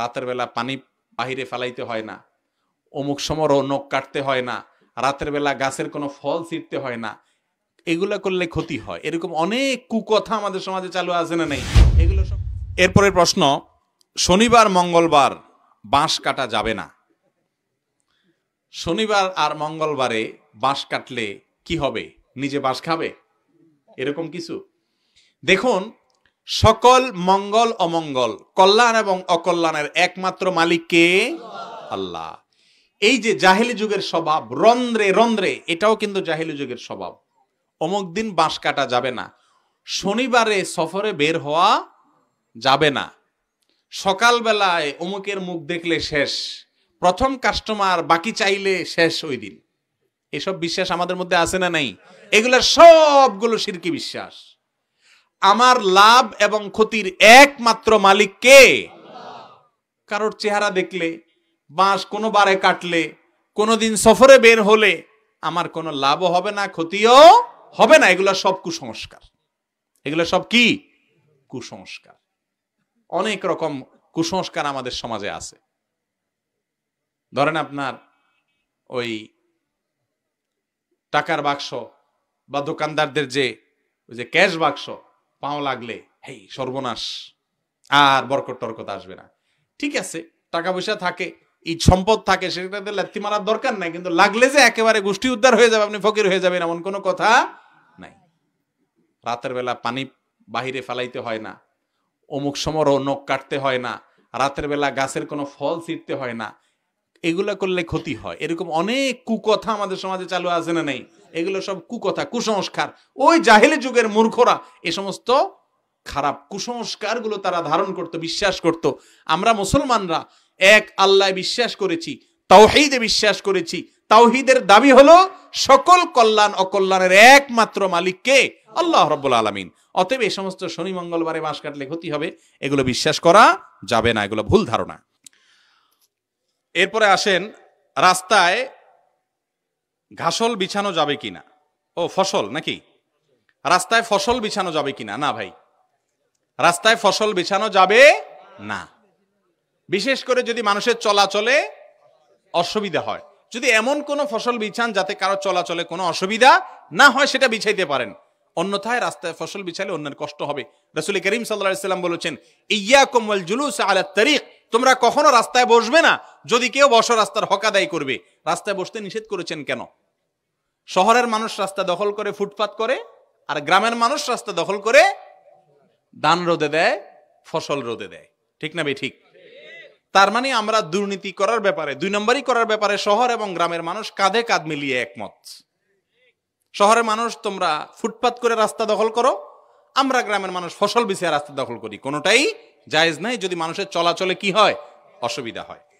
রাতের বেলা পানি বাহিরে ফেলাইতে হয় না অমুক সমরও নখ কাটতে হয় না রাতের বেলা গাছের কোনো ফল ছিটতে হয় না এগুলো করলে ক্ষতি হয় এরকম অনেক কুকথা আমাদের সমাজে চালু আছে না নেই এগুলো সব এরপরের প্রশ্ন শনিবার মঙ্গলবার বাঁশ কাটা যাবে না শনিবার আর মঙ্গলবারে বাঁশ কাটলে কি হবে নিজে বাঁশ খাবে এরকম কিছু দেখুন সকল মঙ্গল অমঙ্গল কল্যাণ এবং অকল্যাণের একমাত্র কে আল্লাহ এই যে জাহেলি যুগের স্বভাব রন্ধ্রে রন্ধ্রে এটাও কিন্তু জাহেলি যুগের স্বভাব অমুক দিন বাঁশ কাটা যাবে না শনিবারে সফরে বের হওয়া যাবে না সকালবেলায় অমুকের মুখ দেখলে শেষ প্রথম কাস্টমার বাকি চাইলে শেষ ওই দিন এসব বিশ্বাস আমাদের মধ্যে আছে না নাই এগুলো সবগুলো সিরকি বিশ্বাস আমার লাভ এবং ক্ষতির একমাত্র মালিক কে কারোর চেহারা দেখলে বাঁশ কোনো বারে কাটলে কোনোদিন সফরে বের হলে আমার কোনো লাভও হবে না ক্ষতিও হবে না এগুলো সব কুসংস্কার এগুলো সব কি কুসংস্কার অনেক রকম কুসংস্কার আমাদের সমাজে আছে ধরেন আপনার ওই টাকার বাক্স বা দোকানদারদের যে ওই যে ক্যাশ বাক্স পাও লাগলে হেই সর্বনাশ আর বরকট টরকত আসবে না ঠিক আছে টাকা পয়সা থাকে এই সম্পদ থাকে সেটাতে লাত্তি মারার দরকার নাই কিন্তু লাগলে যে একেবারে গোষ্ঠী উদ্ধার হয়ে যাবে আপনি ফকির হয়ে যাবেন এমন কোনো কথা নাই রাতের বেলা পানি বাহিরে ফেলাইতে হয় না অমুক সমরও নখ কাটতে হয় না রাতের বেলা গাছের কোনো ফল ছিঁড়তে হয় না এগুলা করলে ক্ষতি হয় এরকম অনেক কুকথা আমাদের সমাজে চালু আছে না নেই এগুলো সব কুকথা কুসংস্কার ওই জাহেলি যুগের মূর্খরা এ সমস্ত খারাপ কুসংস্কারগুলো তারা ধারণ করত বিশ্বাস করত আমরা মুসলমানরা এক আল্লাহ বিশ্বাস করেছি তাওহিদে বিশ্বাস করেছি তাওহিদের দাবি হলো সকল কল্যাণ অকল্যাণের একমাত্র মালিককে আল্লাহ রব্বুল আলমিন অতএব এই সমস্ত শনি মঙ্গলবারে বাঁশ কাটলে ক্ষতি হবে এগুলো বিশ্বাস করা যাবে না এগুলো ভুল ধারণা এরপরে আসেন রাস্তায় ঘাসল বিছানো যাবে কি না ও ফসল নাকি রাস্তায় ফসল বিছানো যাবে কি না না ভাই রাস্তায় ফসল বিছানো যাবে না বিশেষ করে যদি মানুষের চলাচলে অসুবিধা হয় যদি এমন কোনো ফসল বিছান যাতে কারো চলাচলে কোনো অসুবিধা না হয় সেটা বিছাইতে পারেন অন্যথায় রাস্তায় ফসল বিছালে অন্যের কষ্ট হবে রসুল করিম সাল্লা সাল্লাম বলেছেন ইয়া কোমল জুলুস আলা তারিখ তোমরা কখনো রাস্তায় বসবে না যদি কেউ বসো রাস্তার হকাদাই করবে রাস্তায় বসতে নিষেধ করেছেন কেন শহরের মানুষ রাস্তা দখল করে ফুটপাত করে আর গ্রামের মানুষ রাস্তা দখল করে দান রোদে দেয় ফসল রোদে দেয় ঠিক না ভাই ঠিক তার মানে আমরা দুর্নীতি করার ব্যাপারে দুই নম্বরই করার ব্যাপারে শহর এবং গ্রামের মানুষ কাঁধে কাঁধ মিলিয়ে একমত শহরের মানুষ তোমরা ফুটপাত করে রাস্তা দখল করো আমরা গ্রামের মানুষ ফসল বিছিয়ে রাস্তা দখল করি কোনোটাই জায়েজ নাই যদি মানুষের চলাচলে কি হয় অসুবিধা হয়